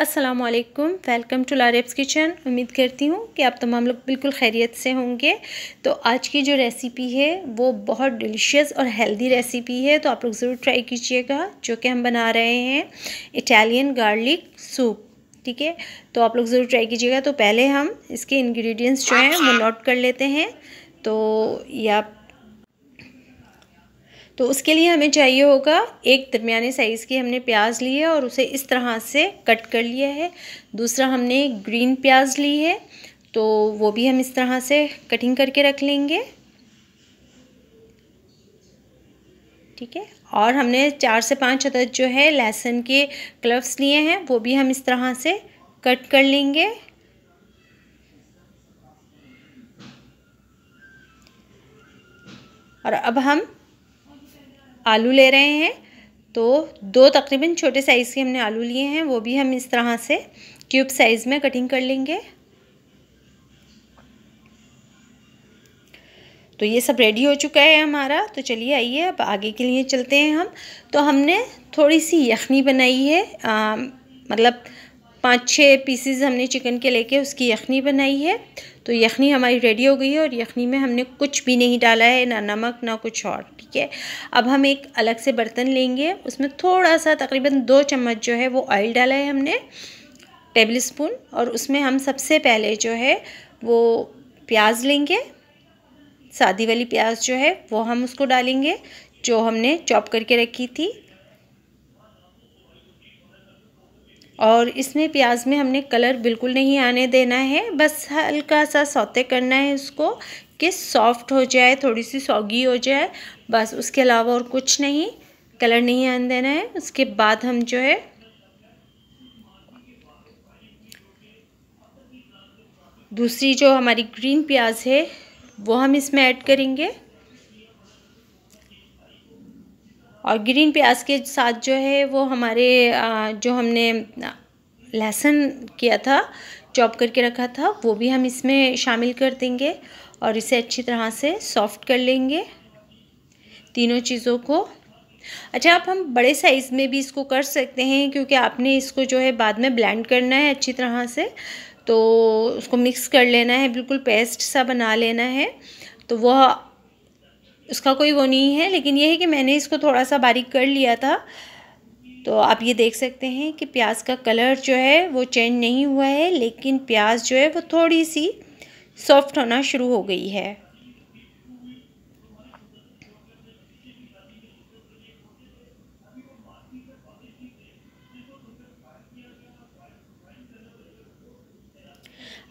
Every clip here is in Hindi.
अस्सलाम वालेकुम वेलकम टू लारेब्स किचन उम्मीद करती हूँ कि आप तमाम लोग बिल्कुल खैरियत से होंगे तो आज की जो रेसिपी है वो बहुत डिलीशियस और हेल्दी रेसिपी है तो आप लोग ज़रूर ट्राई कीजिएगा जो कि हम बना रहे हैं इटालियन गार्लिक सूप ठीक है तो आप लोग ज़रूर ट्राई कीजिएगा तो पहले हम इसके इंग्रेडिएंट्स जो हैं वो नोट अच्छा। कर लेते हैं तो या तो उसके लिए हमें चाहिए होगा एक दरमिया साइज़ की हमने प्याज ली है और उसे इस तरह से कट कर लिया है दूसरा हमने ग्रीन प्याज ली है तो वो भी हम इस तरह से कटिंग करके रख लेंगे ठीक है और हमने चार से पाँच अदद जो है लहसुन के क्लव्स लिए हैं वो भी हम इस तरह से कट कर लेंगे और अब हम आलू ले रहे हैं तो दो तकरीबन छोटे साइज़ के हमने आलू लिए हैं वो भी हम इस तरह से क्यूब साइज़ में कटिंग कर लेंगे तो ये सब रेडी हो चुका है हमारा तो चलिए आइए अब आगे के लिए चलते हैं हम तो हमने थोड़ी सी यखनी बनाई है आ, मतलब पाँच छः पीसीज हमने चिकन के लेके उसकी यखनी बनाई है तो यखनी हमारी रेडी हो गई है और यखनी में हमने कुछ भी नहीं डाला है ना नमक ना कुछ और ठीक है अब हम एक अलग से बर्तन लेंगे उसमें थोड़ा सा तकरीबन दो चम्मच जो है वो ऑयल डाला है हमने टेबल स्पून और उसमें हम सबसे पहले जो है वो प्याज लेंगे सादी वाली प्याज जो है वो हम उसको डालेंगे जो हमने चॉप करके रखी थी और इसमें प्याज में हमने कलर बिल्कुल नहीं आने देना है बस हल्का सा सौते करना है इसको कि सॉफ्ट हो जाए थोड़ी सी सौगी हो जाए बस उसके अलावा और कुछ नहीं कलर नहीं आने देना है उसके बाद हम जो है दूसरी जो हमारी ग्रीन प्याज है वो हम इसमें ऐड करेंगे और ग्रीन प्याज के साथ जो है वो हमारे जो हमने लहसुन किया था चॉप करके रखा था वो भी हम इसमें शामिल कर देंगे और इसे अच्छी तरह से सॉफ्ट कर लेंगे तीनों चीज़ों को अच्छा आप हम बड़े साइज़ में भी इसको कर सकते हैं क्योंकि आपने इसको जो है बाद में ब्लेंड करना है अच्छी तरह से तो उसको मिक्स कर लेना है बिल्कुल पेस्ट सा बना लेना है तो वह उसका कोई वो नहीं है लेकिन यह है कि मैंने इसको थोड़ा सा बारीक कर लिया था तो आप ये देख सकते हैं कि प्याज का कलर जो है वो चेंज नहीं हुआ है लेकिन प्याज जो है वो थोड़ी सी सॉफ्ट होना शुरू हो गई है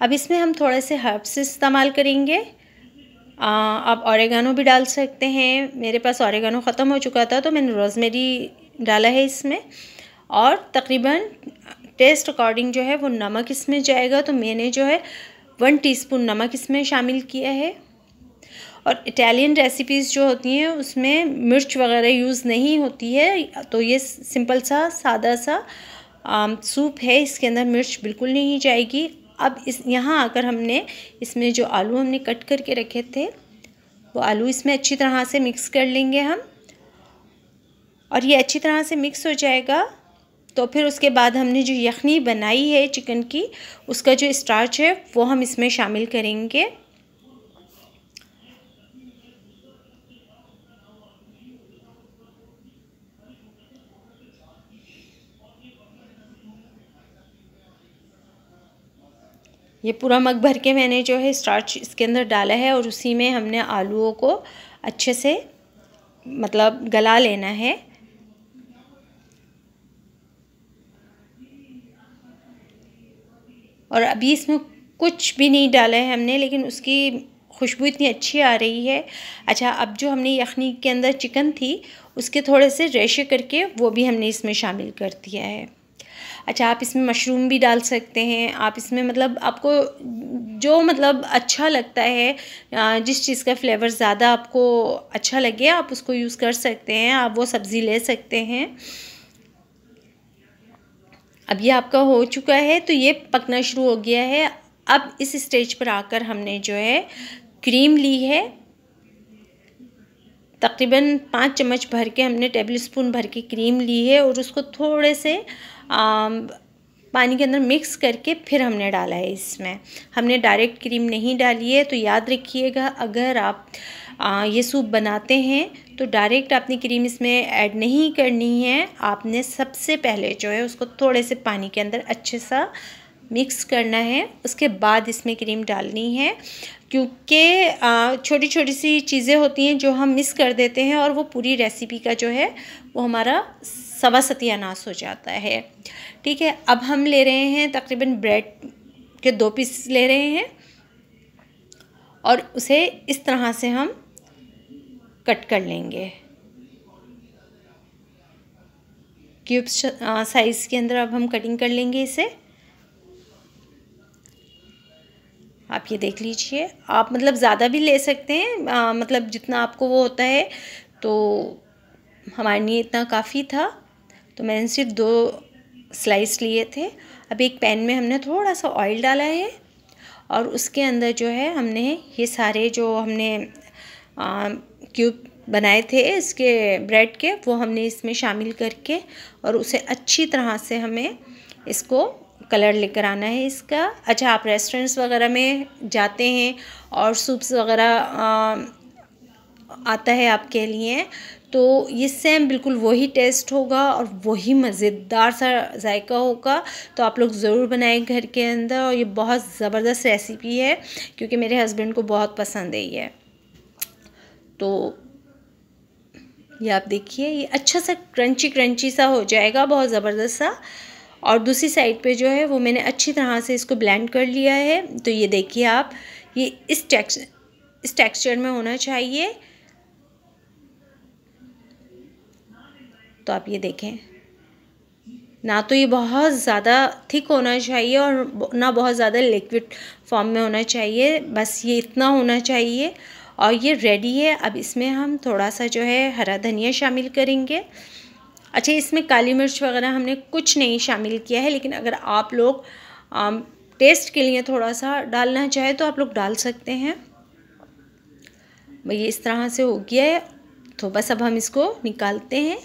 अब इसमें हम थोड़े से हर्ब्स इस्तेमाल करेंगे आ, आप औरगानो भी डाल सकते हैं मेरे पास औरगानो ख़त्म हो चुका था तो मैंने रोज़मेरी डाला है इसमें और तकरीबन टेस्ट अकॉर्डिंग जो है वो नमक इसमें जाएगा तो मैंने जो है वन टीस्पून नमक इसमें शामिल किया है और इटालियन रेसिपीज़ जो होती हैं उसमें मिर्च वगैरह यूज़ नहीं होती है तो ये सिंपल सा सादा सा सूप है इसके अंदर मिर्च बिल्कुल नहीं जाएगी अब इस यहाँ आकर हमने इसमें जो आलू हमने कट करके रखे थे वो आलू इसमें अच्छी तरह से मिक्स कर लेंगे हम और ये अच्छी तरह से मिक्स हो जाएगा तो फिर उसके बाद हमने जो यखनी बनाई है चिकन की उसका जो स्टार्च है वो हम इसमें शामिल करेंगे ये पूरा मग भर के मैंने जो है स्टार्च इसके अंदर डाला है और उसी में हमने आलूओं को अच्छे से मतलब गला लेना है और अभी इसमें कुछ भी नहीं डाला है हमने लेकिन उसकी खुशबू इतनी अच्छी आ रही है अच्छा अब जो हमने यखनी के अंदर चिकन थी उसके थोड़े से रेशे करके वो भी हमने इसमें शामिल कर दिया है अच्छा आप इसमें मशरूम भी डाल सकते हैं आप इसमें मतलब आपको जो मतलब अच्छा लगता है जिस चीज़ का फ्लेवर ज़्यादा आपको अच्छा लगे आप उसको यूज़ कर सकते हैं आप वो सब्ज़ी ले सकते हैं अब ये आपका हो चुका है तो ये पकना शुरू हो गया है अब इस स्टेज पर आकर हमने जो है क्रीम ली है तकरीबन पाँच चम्मच भर के हमने टेबल स्पून भर के क्रीम ली है और उसको थोड़े से पानी के अंदर मिक्स करके फिर हमने डाला है इसमें हमने डायरेक्ट क्रीम नहीं डाली है तो याद रखिएगा अगर आप आ, ये सूप बनाते हैं तो डायरेक्ट आपने क्रीम इसमें ऐड नहीं करनी है आपने सबसे पहले जो है उसको थोड़े से पानी के अंदर अच्छे सा मिक्स करना है उसके बाद इसमें क्रीम डालनी है क्योंकि छोटी छोटी सी चीज़ें होती हैं जो हम मिस कर देते हैं और वो पूरी रेसिपी का जो है वो हमारा सवा सत्यानाश हो जाता है ठीक है अब हम ले रहे हैं तकरीबन ब्रेड के दो पीस ले रहे हैं और उसे इस तरह से हम कट कर लेंगे क्यूब्स साइज़ के अंदर अब हम कटिंग कर लेंगे इसे आप ये देख लीजिए आप मतलब ज़्यादा भी ले सकते हैं आ, मतलब जितना आपको वो होता है तो हमारे लिए इतना काफ़ी था तो मैंने सिर्फ दो स्लाइस लिए थे अब एक पैन में हमने थोड़ा सा ऑयल डाला है और उसके अंदर जो है हमने ये सारे जो हमने क्यूब बनाए थे इसके ब्रेड के वो हमने इसमें शामिल करके और उसे अच्छी तरह से हमें इसको कलर लेकर आना है इसका अच्छा आप रेस्टोरेंट्स वगैरह में जाते हैं और सूप्स वगैरह आता है आपके लिए तो ये सेम बिल्कुल वही टेस्ट होगा और वही मज़ेदार सा जायका होगा तो आप लोग ज़रूर बनाएं घर के अंदर और ये बहुत ज़बरदस्त रेसिपी है क्योंकि मेरे हस्बैंड को बहुत पसंद है ये तो ये आप देखिए ये अच्छा सा क्रंची क्रंची सा हो जाएगा बहुत ज़बरदस्त सा और दूसरी साइड पे जो है वो मैंने अच्छी तरह से इसको ब्लेंड कर लिया है तो ये देखिए आप ये इस टेक्स इस टेक्सचर में होना चाहिए तो आप ये देखें ना तो ये बहुत ज़्यादा थिक होना चाहिए और ना बहुत ज़्यादा लिक्विड फॉर्म में होना चाहिए बस ये इतना होना चाहिए और ये रेडी है अब इसमें हम थोड़ा सा जो है हरा धनिया शामिल करेंगे अच्छा इसमें काली मिर्च वगैरह हमने कुछ नहीं शामिल किया है लेकिन अगर आप लोग टेस्ट के लिए थोड़ा सा डालना चाहे तो आप लोग डाल सकते हैं भाई इस तरह से हो गया है तो बस अब हम इसको निकालते हैं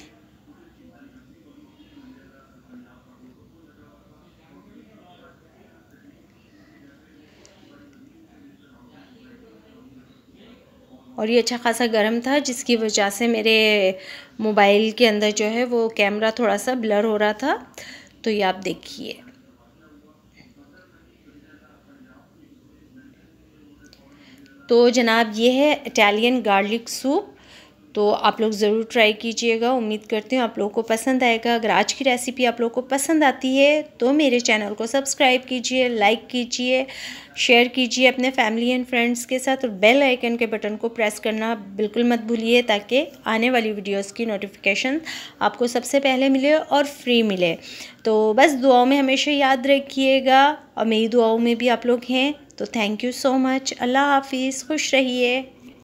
और ये अच्छा खासा गर्म था जिसकी वजह से मेरे मोबाइल के अंदर जो है वो कैमरा थोड़ा सा ब्लर हो रहा था तो ये आप देखिए तो जनाब ये है इटालियन गार्लिक सूप तो आप लोग ज़रूर ट्राई कीजिएगा उम्मीद करती हूँ आप लोगों को पसंद आएगा अगर आज की रेसिपी आप लोगों को पसंद आती है तो मेरे चैनल को सब्सक्राइब कीजिए लाइक कीजिए शेयर कीजिए अपने फैमिली एंड फ्रेंड्स के साथ और बेल आइकन के बटन को प्रेस करना बिल्कुल मत भूलिए ताकि आने वाली वीडियोस की नोटिफिकेशन आपको सबसे पहले मिले और फ्री मिले तो बस दुआओं में हमेशा याद रखिएगा और मेरी दुआओं में भी आप लोग हैं तो थैंक यू सो मच अल्लाह हाफिज़ खुश रहिए